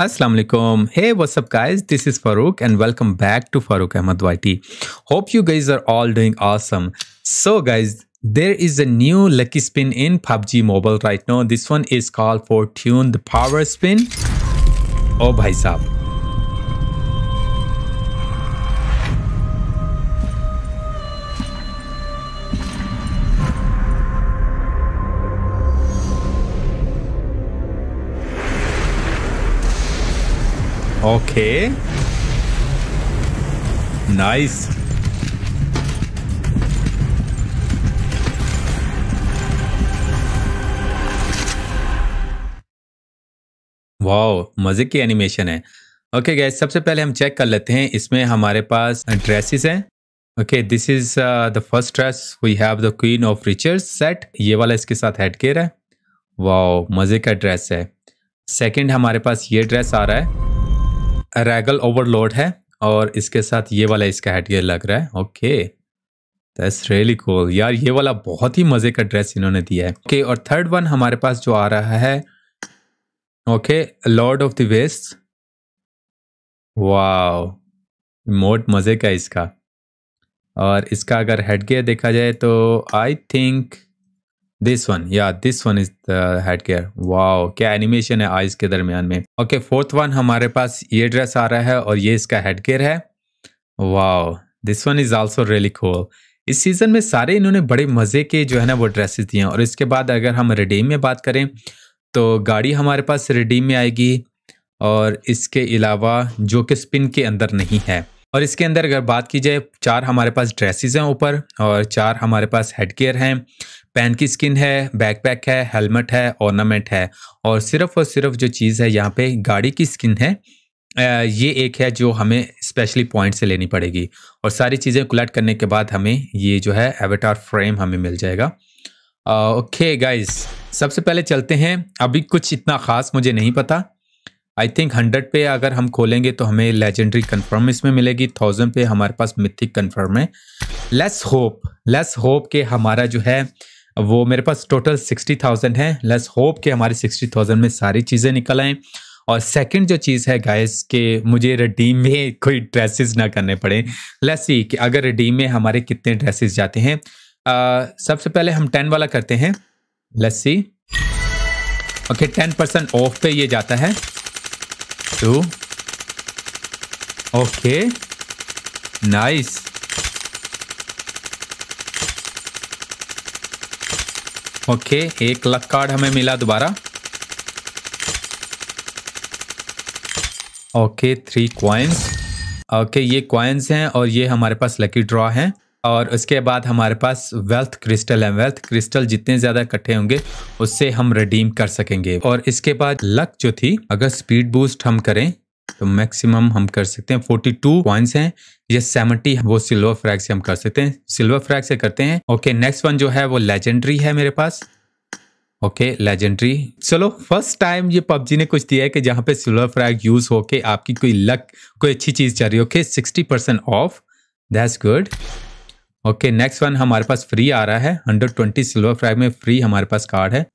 Assalamu alaikum. Hey, what's up guys? This is Farouk and welcome back to Farouk Ahmad YT. Hope you guys are all doing awesome. So guys, there is a new lucky spin in PUBG Mobile right now. This one is called Fortune the Power Spin. Oh bhai saab. Okay. Nice. वाह मज़े की animation है okay okay gas सबसे पहले हम check कर लेते हैं इसमें हमारे पास ड्रेसेस हैं okay this is the first dress we have the queen of riches set ये वाला इसके साथ हेड केयर है वाओ मज़े का ड्रेस है सेकंड हमारे पास ये ड्रेस आ रहा है रैगल ओवरलोड है और इसके साथ ये वाला इसका हेडगेयर लग रहा है ओके दैट्स रियली कूल यार ये वाला बहुत ही मज़े का ड्रेस इन्होंने दिया है ओके okay, और थर्ड वन हमारे पास जो आ रहा है okay lord of the west wow मोट मज़े का इसका और इसका अगर हेडगेयर देखा जाए तो आई थिंक दिस वन या this one is head care wow क्या एनिमेशन है आइज के दरमियान में ओके फोर्थ वन हमारे पास ये ड्रेस आ रहा है और ये इसका हेड केयर है wow this one is also really cool इस सीज़न में सारे इन्होंने बड़े मज़े के जो है ना वो ड्रेसेस दिए हैं और इसके बाद अगर हम रिडीम में बात करें तो गाड़ी हमारे पास रिडीम में आएगी और इसके अलावा जो कि स्पिन के अंदर नहीं है और इसके अंदर अगर बात की जाए चार हमारे पास ड्रेसेस हैं ऊपर और चार हमारे पास हेड केयर हैं पैन की स्किन है बैकपैक है हेलमेट है ऑर्नामेंट है और सिर्फ और सिर्फ जो चीज़ है यहाँ पे गाड़ी की स्किन है ये एक है जो हमें स्पेशली पॉइंट से लेनी पड़ेगी और सारी चीज़ें कलेक्ट करने के बाद हमें ये जो है एवेटार फ्रेम हमें मिल जाएगा ओके गाइस सबसे पहले चलते हैं अभी कुछ इतना ख़ास मुझे नहीं पता आई थिंक हंड्रेड पे अगर हम खोलेंगे तो हमें लेजेंडरी कन्फर्म इसमें मिलेगी थाउजेंड पे हमारे पास मिथिक कन्फर्म है लेस होप लेस होप के हमारा जो है वो मेरे पास टोटल सिक्सटी थाउजेंड है लेस होप कि हमारी सिक्सटी थाउजेंड में सारी चीज़ें निकल आएँ और सेकंड जो चीज़ है गाइस के मुझे रिडीम में कोई ड्रेसेस ना करने पड़े लेस सी कि अगर रिडीम में हमारे कितने ड्रेसेस जाते हैं सबसे पहले हम टेन वाला करते हैं let's see okay ten percent off पे ये जाता है टू ओके नाइस ओके एक लक कार्ड हमें मिला दोबारा ओके थ्री क्वाइंस ओके ये क्वाइंस हैं और ये हमारे पास लकी ड्रॉ हैं और उसके बाद हमारे पास वेल्थ क्रिस्टल है वेल्थ क्रिस्टल जितने ज़्यादा इकट्ठे होंगे उससे हम रिडीम कर सकेंगे और इसके बाद लक जो थी अगर स्पीड बूस्ट हम करें तो मैक्सिमम हम कर सकते हैं 42 पॉइंट है ये 70 वो सिल्वर फ्रैग से हम कर सकते हैं सिल्वर फ्रैग से करते हैं ओके नेक्स्ट वन जो है वो लेजेंडरी है मेरे पास ओके लेजेंडरी चलो फर्स्ट टाइम ये पबजी ने कुछ दिया है कि जहां पे सिल्वर फ्रैग यूज होके आपकी कोई लक कोई अच्छी चीज चल रही okay sixty percent off that's good okay next one हमारे पास फ्री आ रहा है 120 सिल्वर फ्रैग में फ्री हमारे पास कार्ड है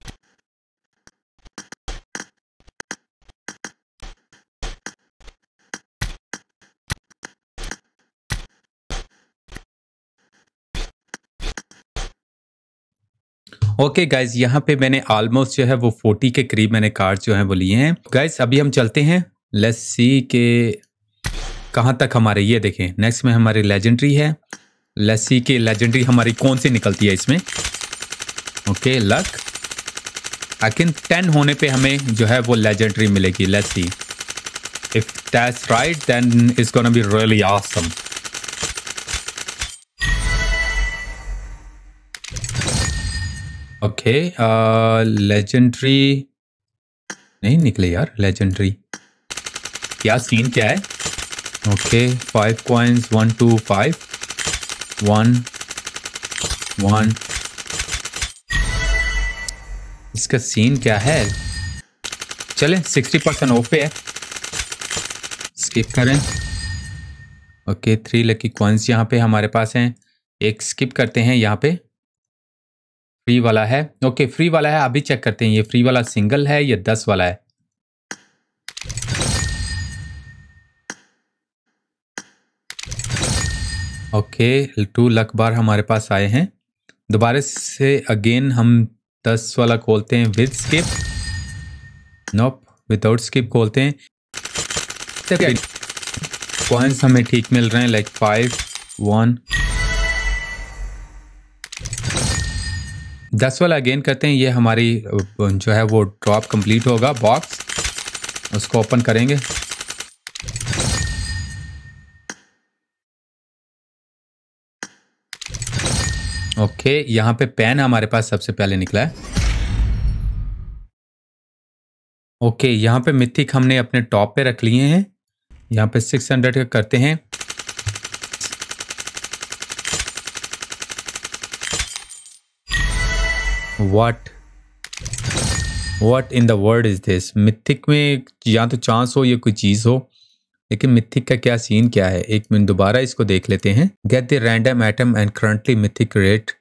ओके गाइज यहाँ पे मैंने ऑलमोस्ट जो है वो फोर्टी के करीब मैंने कार्ड जो है वो लिए हैं गाइज अभी हम चलते हैं लेस सी के कहाँ तक हमारे ये देखें नेक्स्ट में हमारी लेजेंड्री है लेट्स के लेजेंड्री हमारी कौन सी निकलती है इसमें ओके लक आखिर टेन होने पे हमें जो है वो लेजेंड्री मिलेगी let's see if that's right then is gonna be really awesome okay legendary uh, नहीं निकले यार लेजेंड्री क्या सीन क्या है okay five coins one two five one one इसका सीन क्या है चले सिक्सटी परसेंट ओपे है स्किप करें ओके थ्री लकी कॉइन्स यहाँ पे हमारे पास हैं एक स्किप करते हैं यहाँ पे फ्री वाला है ओके फ्री वाला है अभी चेक करते हैं ये फ्री वाला सिंगल है या दस वाला है ओके टू लक बार हमारे पास आए हैं दोबारा से अगेन हम दस वाला खोलते हैं with skip nope without skip खोलते हैं पॉइंट्स हमें ठीक मिल रहे हैं लाइक फाइव वन दस वाला अगेन करते हैं ये हमारी जो है वो ड्रॉप कंप्लीट होगा बॉक्स उसको ओपन करेंगे ओके यहाँ पे पेन हमारे पास सबसे पहले निकला है ओके यहाँ पे मिथिक हमने अपने टॉप पे रख लिए हैं यहाँ पे सिक्स हंड्रेड करते हैं what what in the world is this mythic में या तो चांस हो या कोई चीज़ हो लेकिन मिथिक का क्या सीन क्या है एक मिनट दोबारा इसको देख लेते हैं get the random item and currently mythic rate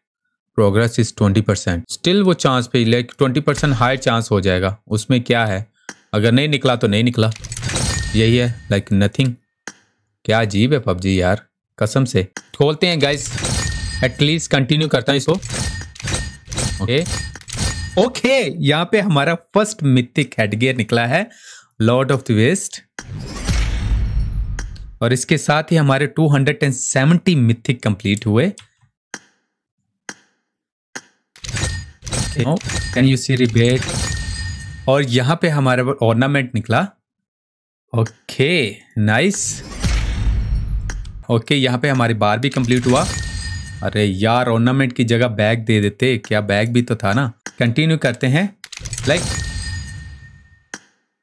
progress is twenty percent still वो चांस पे like twenty percent high chance हो जाएगा उसमें क्या है अगर नहीं निकला तो नहीं निकला यही है लाइक like नथिंग क्या अजीब है पबजी यार कसम से खोलते हैं गाइस एटलीस्ट कंटिन्यू करता हूँ इसको ओके ओके यहाँ पे हमारा फर्स्ट मिथिक हेडगेयर निकला है लॉर्ड ऑफ द वेस्ट और इसके साथ ही हमारे 270 मिथिक कंप्लीट हुए कैन यू सी रिबेट और यहाँ पे हमारे ऑर्नामेंट निकला ओके नाइस ओके यहाँ पे हमारी बार भी कंप्लीट हुआ अरे यार ऑर्नामेंट की जगह बैग दे देते क्या बैग भी तो था ना कंटिन्यू करते हैं लाइक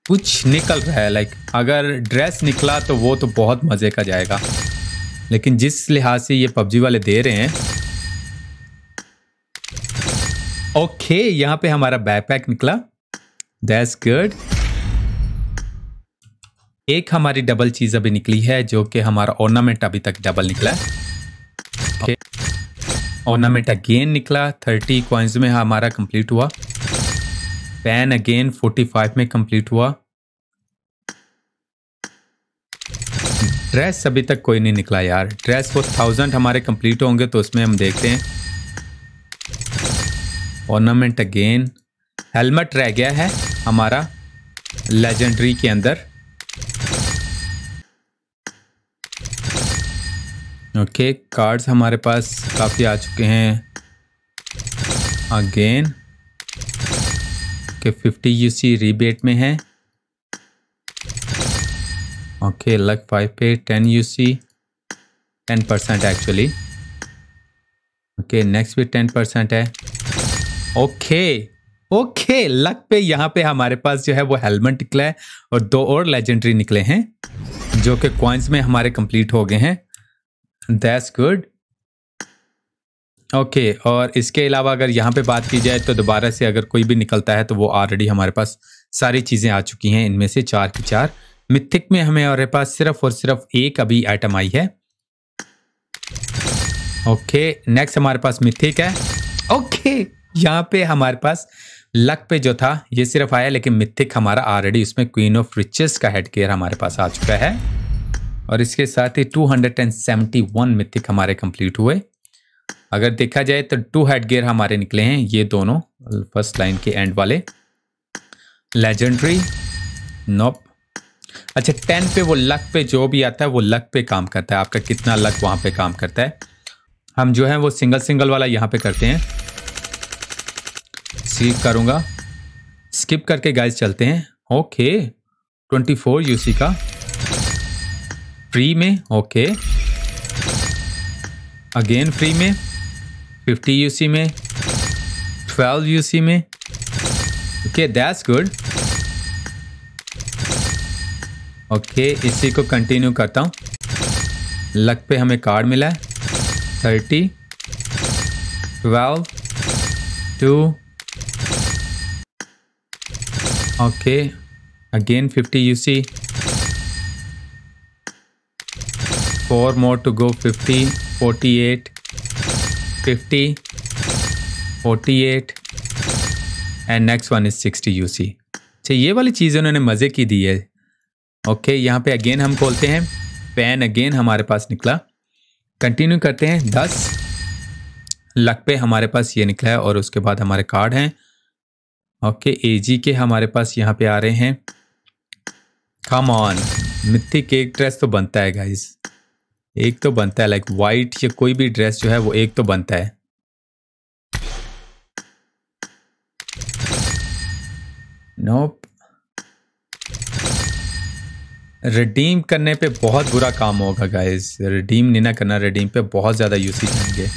कुछ निकल रहा है लाइक अगर ड्रेस निकला तो वो तो बहुत मज़े का जाएगा लेकिन जिस लिहाज से ये पबजी वाले दे रहे हैं ओके यहाँ पे हमारा बैकपैक निकला दैट्स गुड एक हमारी डबल चीज अभी निकली है जो कि हमारा ऑर्नामेंट अभी तक डबल निकला है okay. ऑर्नामेंट अगेन निकला थर्टी कॉइन्स में हमारा कंप्लीट हुआ पैन अगेन फोर्टी फाइव में कंप्लीट हुआ ड्रेस अभी तक कोई नहीं निकला यार ड्रेस वो थाउजेंड हमारे कंप्लीट होंगे तो उसमें हम देखते हैं ऑर्नामेंट अगेन हेलमेट रह गया है हमारा लेजेंडरी के अंदर ओके okay, कार्ड्स हमारे पास काफ़ी आ चुके हैं अगेन के फिफ्टी यूसी रिबेट में है ओके लक फाइव पे ten UC ten percent actually okay next भी टेन परसेंट है ओके ओके लक पे यहाँ पे हमारे पास जो है वो हेलमेट निकला है और दो और लेजेंडरी निकले हैं जो कि क्वाइंस में हमारे कंप्लीट हो गए हैं दैट्स गुड ओके और इसके अलावा अगर यहाँ पे बात की जाए तो दोबारा से अगर कोई भी निकलता है तो वो ऑलरेडी हमारे पास सारी चीज़ें आ चुकी हैं इनमें से चार की चार मिथिक में हमें हमारे पास सिर्फ और सिर्फ एक अभी आइटम आई है ओके नेक्स्ट हमारे पास मिथिक है ओके यहाँ पे हमारे पास लक पे जो था ये सिर्फ आया लेकिन मिथिक हमारा ऑलरेडी उसमें क्वीन ऑफ रिचेस का हेड केयर हमारे पास आ चुका है और इसके साथ ही 271 मिथिक हमारे कंप्लीट हुए अगर देखा जाए तो टू हेड गेयर हमारे निकले हैं ये दोनों फर्स्ट लाइन के एंड वाले लेजेंडरी नोप अच्छा टेन पे वो लक पे जो भी आता है वो लक पे काम करता है आपका कितना लक वहाँ पे काम करता है हम जो है वो सिंगल सिंगल वाला यहाँ पे करते हैं स्किप करूँगा स्किप करके गाइस चलते हैं ओके ट्वेंटी फोर यूसी का फ्री में ओके अगेन फ्री में 50 यूसी में 12 यूसी में ओके दैट्स गुड ओके इसी को कंटिन्यू करता हूँ लक पे हमें कार्ड मिला है thirty twelve two okay again fifty UC four more to go 50 48 50 48 and next one is sixty U C अच्छा ये वाली चीजें उन्होंने मज़े की दी है ओके यहाँ पे अगेन हम खोलते हैं पेन अगेन हमारे पास निकला कंटिन्यू करते हैं दस लक पे हमारे पास ये निकला है और उसके बाद हमारे कार्ड हैं ओके ए जी के हमारे पास यहाँ पे आ रहे हैं कम ऑन मिट्टी केक ड्रेस तो बनता है गाइज़ एक तो बनता है लाइक वाइट या कोई भी ड्रेस जो है वो एक तो बनता है नोप रिडीम करने पे बहुत बुरा काम होगा गाइस रिडीम नहीं ना करना रिडीम पे बहुत ज़्यादा यूसेज होंगे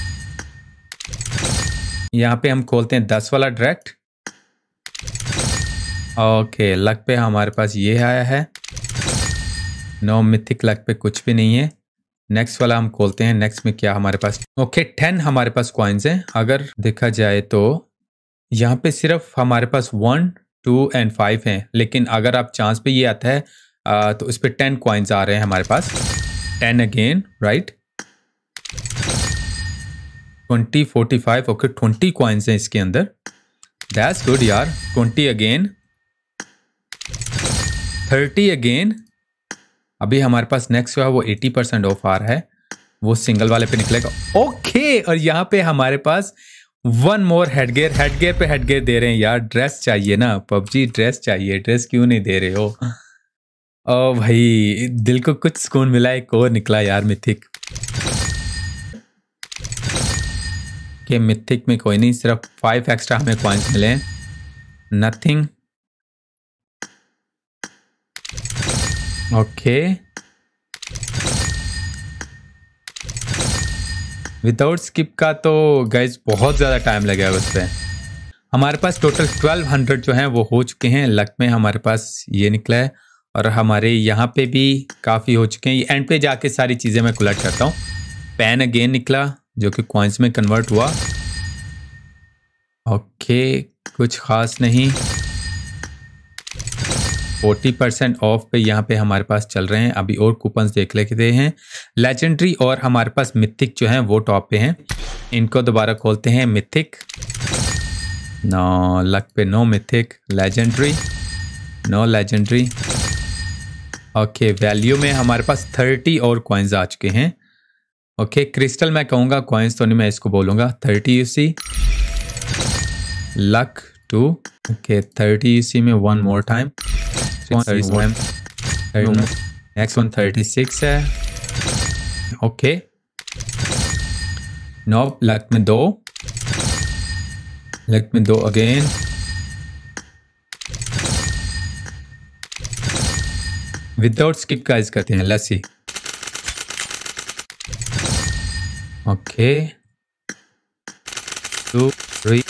यहाँ पे हम खोलते हैं दस वाला डायरेक्ट ओके लक पे हमारे पास ये आया है नो मिथिक लक पे कुछ भी नहीं है नेक्स्ट वाला हम खोलते हैं नेक्स्ट में क्या हमारे पास ओके टेन हमारे पास क्वाइंस हैं अगर देखा जाए तो यहाँ पे सिर्फ हमारे पास वन टू एंड फाइव हैं लेकिन अगर आप चांस पे ये आता है आ, तो इस पर टेन क्वाइंस आ रहे हैं हमारे पास ten again right twenty forty five okay twenty coins हैं इसके अंदर दैट्स गुड यार ट्वेंटी अगेन थर्टी अगेन अभी हमारे पास नेक्स्ट जो है वो एटी परसेंट ऑफ आ रहा है वो सिंगल वाले पे निकलेगा ओके और यहाँ पे हमारे पास वन मोर हेडगेयर हेडगेयर पे हेडगेयर दे रहे हैं यार ड्रेस चाहिए ना पबजी ड्रेस चाहिए ड्रेस क्यों नहीं दे रहे हो ओ भाई दिल को कुछ सुकून मिला एक और निकला यार मिथिक के मिथिक में कोई नहीं सिर्फ फाइव एक्स्ट्रा हमें कॉइन्स मिले नथिंग Okay. विदाउट स्किप का तो गैस बहुत ज़्यादा टाइम लगेगा उस पर हमारे पास टोटल 1200 जो हैं वो हो चुके हैं लक में हमारे पास ये निकला है और हमारे यहाँ पे भी काफ़ी हो चुके हैं एंड पे जाके सारी चीज़ें मैं कलेक्ट करता हूँ पेन अगेन निकला जो कि क्वाइंस में कन्वर्ट हुआ ओके कुछ ख़ास नहीं फोर्टी परसेंट ऑफ पे यहाँ पे हमारे पास चल रहे हैं अभी और कूपन देख लेते हैं लेजेंड्री और हमारे पास मिथिक जो है वो टॉप पे हैं इनको दोबारा खोलते हैं मिथिक नो लक पे no mythic legendary no legendary okay value में हमारे पास थर्टी और कॉइन्स आ चुके हैं ओके okay, क्रिस्टल मैं कहूँगा कॉइन्स तो नहीं मैं इसको बोलूँगा thirty U C luck two okay thirty U C में one more time one thirty six है ओके नौ लक में दो लक में दो अगेन विदाउट स्किप का करते हैं लसी ओके टू थ्री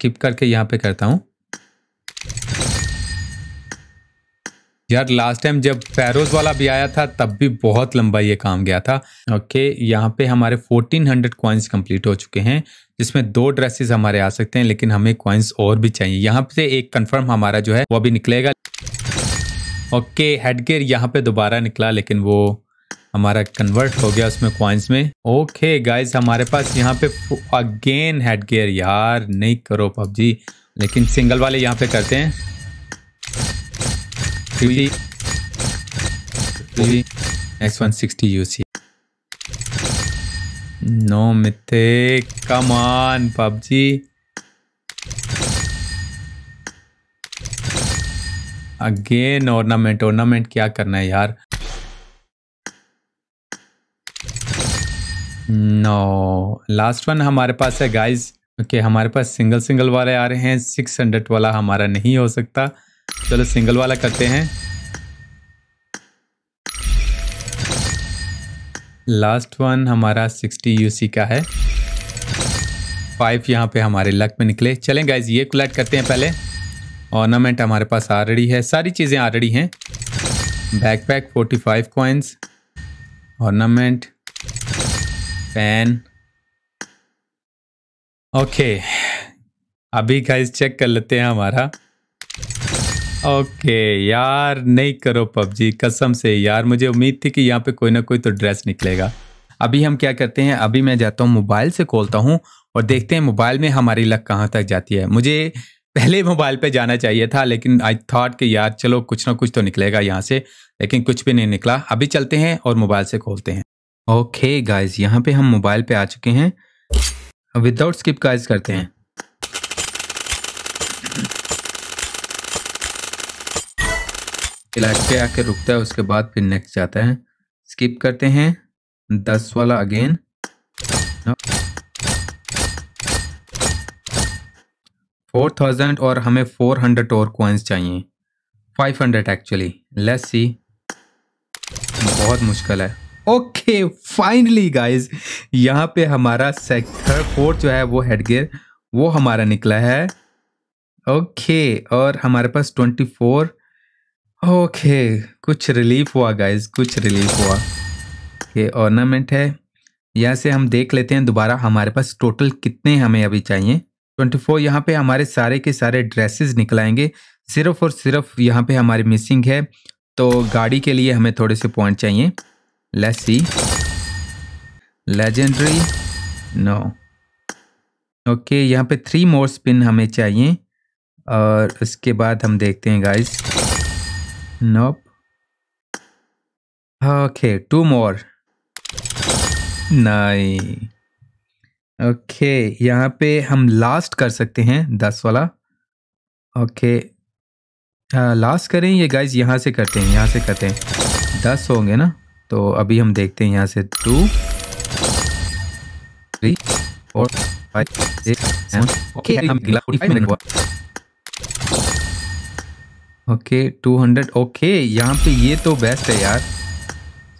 स्किप करके यहाँ पे करता हूँ यार लास्ट टाइम जब पैरोज वाला भी आया था तब भी बहुत लंबा ये काम गया था ओके यहाँ पे हमारे 1400 हंड्रेड कॉइन्स कंप्लीट हो चुके हैं जिसमें दो ड्रेसेस हमारे आ सकते हैं लेकिन हमें कॉइन्स और भी चाहिए यहाँ से एक कंफर्म हमारा जो है वो भी निकलेगा ओके हेडगेयर यहाँ पे दोबारा निकला लेकिन वो हमारा कन्वर्ट हो गया उसमें क्वाइंस में ओके गाइज हमारे पास यहाँ पे अगेन हेड गियर यार नहीं करो पबजी लेकिन सिंगल वाले यहाँ पे करते हैं x one sixty U C no मिथे come on PUBG again ornament ornament क्या करना है यार नो लास्ट वन हमारे पास है गाइस ओके okay, हमारे पास सिंगल सिंगल वाले आ रहे हैं सिक्स हंड्रेड वाला हमारा नहीं हो सकता चलो सिंगल वाला करते हैं लास्ट वन हमारा सिक्सटी यूसी का है फाइव यहाँ पे हमारे लक में निकले चलें गाइज ये कलेक्ट करते हैं पहले ऑर्नामेंट हमारे पास रही है सारी चीज़ें रही हैं backpack forty five coins ornament pan okay अभी गाइस चेक कर लेते हैं हमारा ओके यार नहीं करो पबजी कसम से यार मुझे उम्मीद थी कि यहाँ पे कोई ना कोई तो ड्रेस निकलेगा अभी हम क्या करते हैं अभी मैं जाता हूँ मोबाइल से खोलता हूँ और देखते हैं मोबाइल में हमारी लक कहाँ तक जाती है मुझे पहले मोबाइल पे जाना चाहिए था लेकिन आई थॉट कि यार चलो कुछ ना कुछ तो निकलेगा यहाँ से लेकिन कुछ भी नहीं निकला अभी चलते हैं और मोबाइल से खोलते हैं ओके गाइज गाइस यहाँ पे हम मोबाइल पे आ चुके हैं विदाउट स्किप गाइस करते हैं फ्लैश पे आकर रुकता है उसके बाद फिर नेक्स्ट जाता है स्किप करते हैं दस वाला अगेन फोर थाउजेंड और हमें फोर हंड्रेड और कॉइन्स चाहिए five hundred actually let's see बहुत मुश्किल है ओके फाइनली गाइज यहाँ पे हमारा सेक्टर फोर जो है वो हेडगेयर वो हमारा निकला है ओके okay, और हमारे पास ट्वेंटी फोर ओके कुछ रिलीफ हुआ गाइज कुछ रिलीफ हुआ ये okay, ऑर्नामेंट है यहाँ से हम देख लेते हैं दोबारा हमारे पास टोटल कितने हमें अभी चाहिए ट्वेंटी फोर यहाँ पर हमारे सारे के सारे ड्रेसेस निकलाएंगे सिर्फ और सिर्फ यहाँ पे हमारी मिसिंग है तो गाड़ी के लिए हमें थोड़े से पॉइंट चाहिए Let's see. Legendary. No. Okay okay, यहाँ पे थ्री मोर स्पिन हमें चाहिए और उसके बाद हम देखते हैं guys nope okay two more नहीं ओके यहाँ पे हम लास्ट कर सकते हैं दस वाला ओके okay, लास्ट हाँ, करें ये गाइस यहाँ से करते हैं यहाँ से करते हैं दस होंगे ना तो अभी हम देखते हैं यहाँ से two three four five six okay okay two hundred okay यहाँ पे ये तो बेस्ट है यार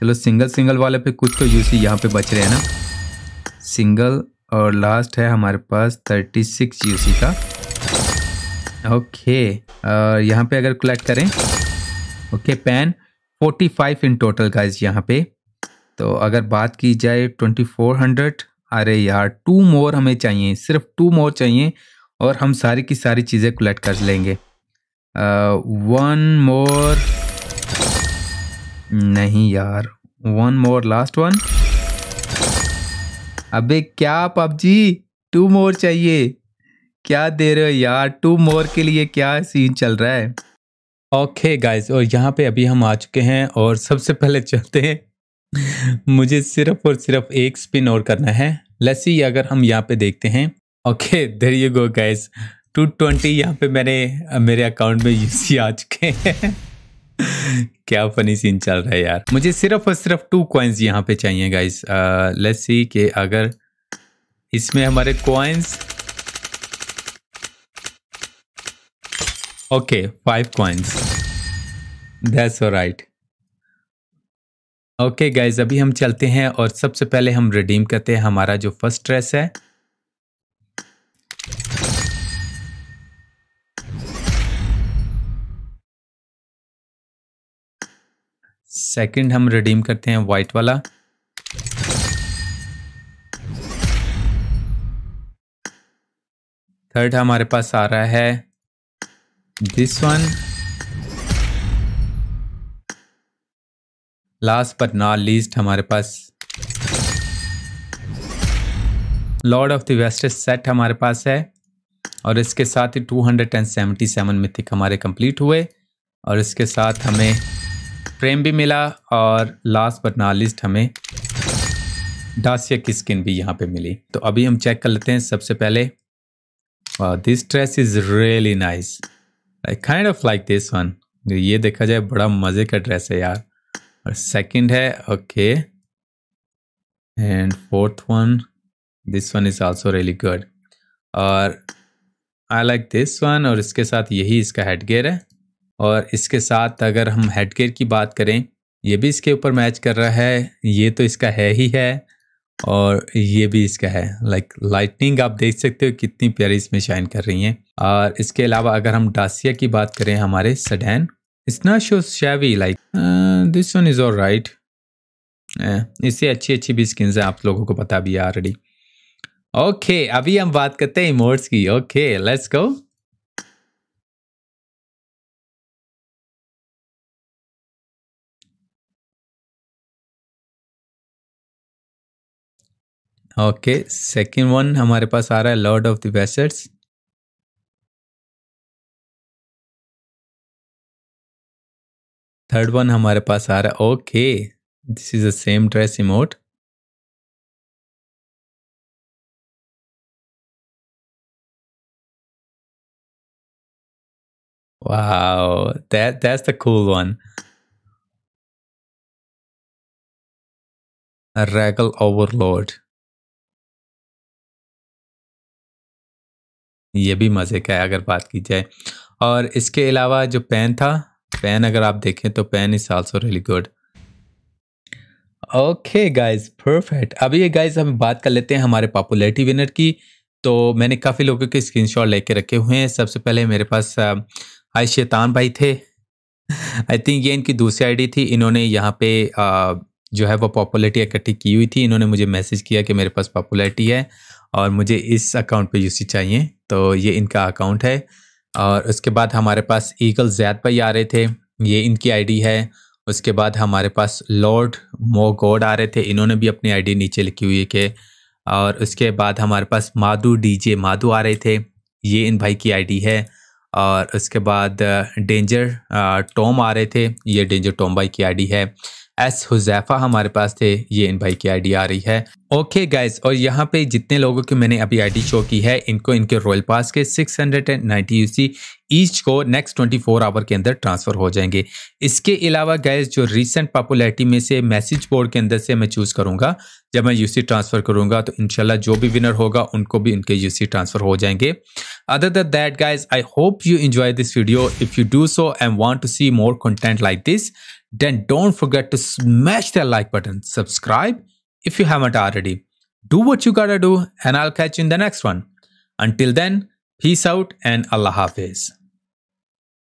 चलो सिंगल सिंगल वाले पे कुछ तो यूसी यहाँ पे बच रहे हैं ना सिंगल और लास्ट है हमारे पास थर्टी सिक्स यूसी का ओके यहाँ पे अगर कलेक्ट करें okay pan forty five in total guys यहाँ पे तो अगर बात की जाए ट्वेंटी फोर हंड्रेड अरे यार टू मोर हमें चाहिए सिर्फ टू मोर चाहिए और हम सारी की सारी चीज़ें कलेक्ट कर लेंगे वन uh, मोर नहीं यार वन मोर लास्ट वन अबे क्या पबजी टू मोर चाहिए क्या दे रहे हो यार टू मोर के लिए क्या सीन चल रहा है ओके okay गाइस और यहाँ पे अभी हम आ चुके हैं और सबसे पहले चलते हैं मुझे सिर्फ और सिर्फ एक स्पिन और करना है लसी अगर हम यहाँ पे देखते हैं okay there you go guys two twenty यहाँ पे मैंने मेरे अकाउंट में सी आ चुके हैं क्या फनी सीन चल रहा है यार मुझे सिर्फ और सिर्फ टू कॉइन्स यहाँ पे चाहिए गाइस लसी के अगर इसमें हमारे coins Okay, five coins. That's right. Okay okay guys अभी हम चलते हैं और सबसे पहले हम रिडीम करते हैं हमारा जो फर्स्ट ड्रेस है सेकंड हम रिडीम करते हैं व्हाइट वाला थर्ड हमारे पास आ रहा है this one last but not least हमारे पास लॉर्ड ऑफ द वेस्टेस्ट सेट हमारे पास है और इसके साथ ही 277 मिथिक हमारे कंप्लीट हुए और इसके साथ हमें फ्रेम भी मिला और लास्ट बट नॉट लिस्ट हमें डासिया की स्किन भी यहाँ पे मिली तो अभी हम चेक कर लेते हैं सबसे पहले this dress is really nice I kind of like this one ये देखा जाए बड़ा मज़े का ड्रेस है यार और सेकंड है okay and fourth one this one is also really good और आई लाइक दिस वन और इसके साथ यही इसका हेडगेयर है और इसके साथ अगर हम गेयर की बात करें ये भी इसके ऊपर मैच कर रहा है ये तो इसका है ही है और ये भी इसका है लाइक लाइटनिंग आप देख सकते हो कितनी प्यारी इसमें शाइन कर रही हैं और इसके अलावा अगर हम डासिया की बात करें हमारे सडैन इतना शो शैवी like this one is all right इससे अच्छी अच्छी भी स्किन्स हैं आप लोगों को पता भी है ऑलरेडी ओके अभी हम बात करते हैं इमोट्स की okay let's go okay second one हमारे पास आ रहा है लॉर्ड ऑफ द वेसर्स थर्ड वन हमारे पास आ रहा है okay this is the same dress emote Wow, that that's the cool one. A regal ये भी मज़े का है अगर बात की जाए और इसके अलावा जो पेन था पेन अगर आप देखें तो pan is also really good okay guys perfect अभी ये गाइस हम बात कर लेते हैं हमारे पॉपुलैरिटी विनर की तो मैंने काफ़ी लोगों के स्क्रीनशॉट लेके रखे हुए हैं सबसे पहले मेरे पास आई शैतान भाई थे आई थिंक ये इनकी दूसरी आईडी थी इन्होंने यहाँ पे आ, जो है वो पॉपुलैरिटी इकट्ठी की हुई थी इन्होंने मुझे मैसेज किया कि मेरे पास पॉपुलैरिटी है और मुझे इस अकाउंट पे यूसी चाहिए तो ये इनका अकाउंट है और उसके बाद हमारे पास ईगल जैद भाई आ रहे थे ये इनकी आईडी है उसके बाद हमारे पास लॉर्ड मो गॉड आ रहे थे इन्होंने भी अपनी आईडी नीचे लिखी हुई है और उसके बाद हमारे पास माधु डीजे माधु आ रहे थे ये इन भाई की आईडी है और उसके बाद डेंजर टॉम आ रहे थे ये डेंजर टॉम भाई की आईडी है एस हुजैफा हमारे पास थे ये इन भाई की आईडी आ रही है ओके गाइस और यहाँ पे जितने लोगों की मैंने अभी आईडी शो की है इनको इनके रॉयल पास के 690 यूसी ईच को नेक्स्ट 24 आवर के अंदर ट्रांसफ़र हो जाएंगे इसके अलावा गाइस जो रीसेंट पॉपुलैरिटी में से मैसेज बोर्ड के अंदर से मैं चूज़ करूँगा जब मैं यूसी ट्रांसफ़र करूंगा तो इनशाला जो भी विनर होगा उनको भी उनके यूसी ट्रांसफ़र हो जाएंगे other than that guys I hope you enjoy this video if you do so and want to see more content like this then don't forget to smash that like button. Subscribe if you haven't already. Do what you gotta do, and I'll catch you in the next one. Until then, peace out and Allah Hafiz.